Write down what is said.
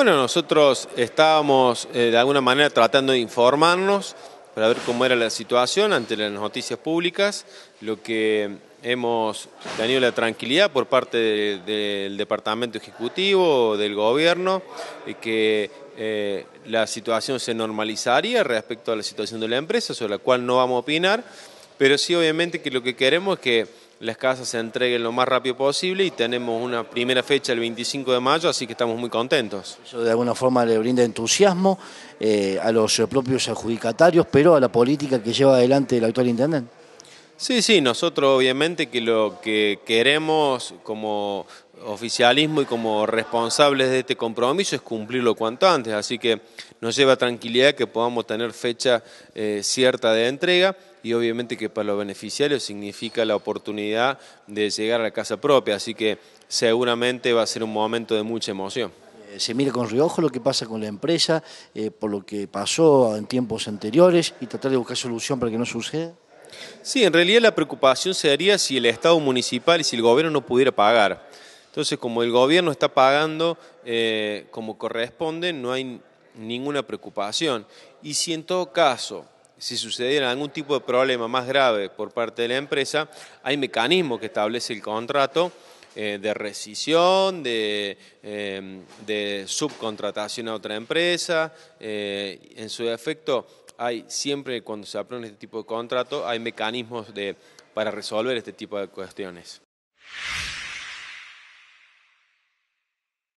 Bueno, nosotros estábamos eh, de alguna manera tratando de informarnos para ver cómo era la situación ante las noticias públicas, lo que hemos tenido la tranquilidad por parte del Departamento Ejecutivo, del Gobierno, que eh, la situación se normalizaría respecto a la situación de la empresa, sobre la cual no vamos a opinar, pero sí obviamente que lo que queremos es que las casas se entreguen lo más rápido posible y tenemos una primera fecha el 25 de mayo, así que estamos muy contentos. Eso de alguna forma le brinda entusiasmo eh, a los eh, propios adjudicatarios, pero a la política que lleva adelante el actual intendente. Sí, sí, nosotros obviamente que lo que queremos como oficialismo y como responsables de este compromiso es cumplirlo cuanto antes, así que nos lleva tranquilidad que podamos tener fecha eh, cierta de entrega y obviamente que para los beneficiarios significa la oportunidad de llegar a la casa propia, así que seguramente va a ser un momento de mucha emoción eh, se mira con riojo lo que pasa con la empresa, eh, por lo que pasó en tiempos anteriores y tratar de buscar solución para que no suceda? Sí, en realidad la preocupación sería si el Estado municipal y si el gobierno no pudiera pagar. Entonces, como el gobierno está pagando eh, como corresponde, no hay ninguna preocupación. Y si en todo caso si sucediera algún tipo de problema más grave por parte de la empresa, hay mecanismos que establece el contrato eh, de rescisión, em, de, subcontratación a otra empresa. Eh, en su efecto, hay siempre cuando se aprueba este tipo de contrato, hay mecanismos para resolver este tipo de cuestiones.